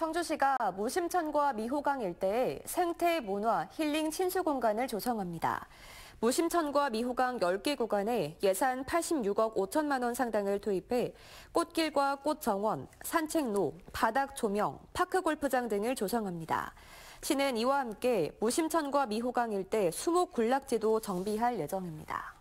청주시가 무심천과 미호강 일대에 생태 문화 힐링 친수 공간을 조성합니다. 무심천과 미호강 10개 구간에 예산 86억 5천만 원 상당을 투입해 꽃길과 꽃정원, 산책로, 바닥 조명, 파크 골프장 등을 조성합니다. 시는 이와 함께 무심천과 미호강 일대 수목 군락지도 정비할 예정입니다.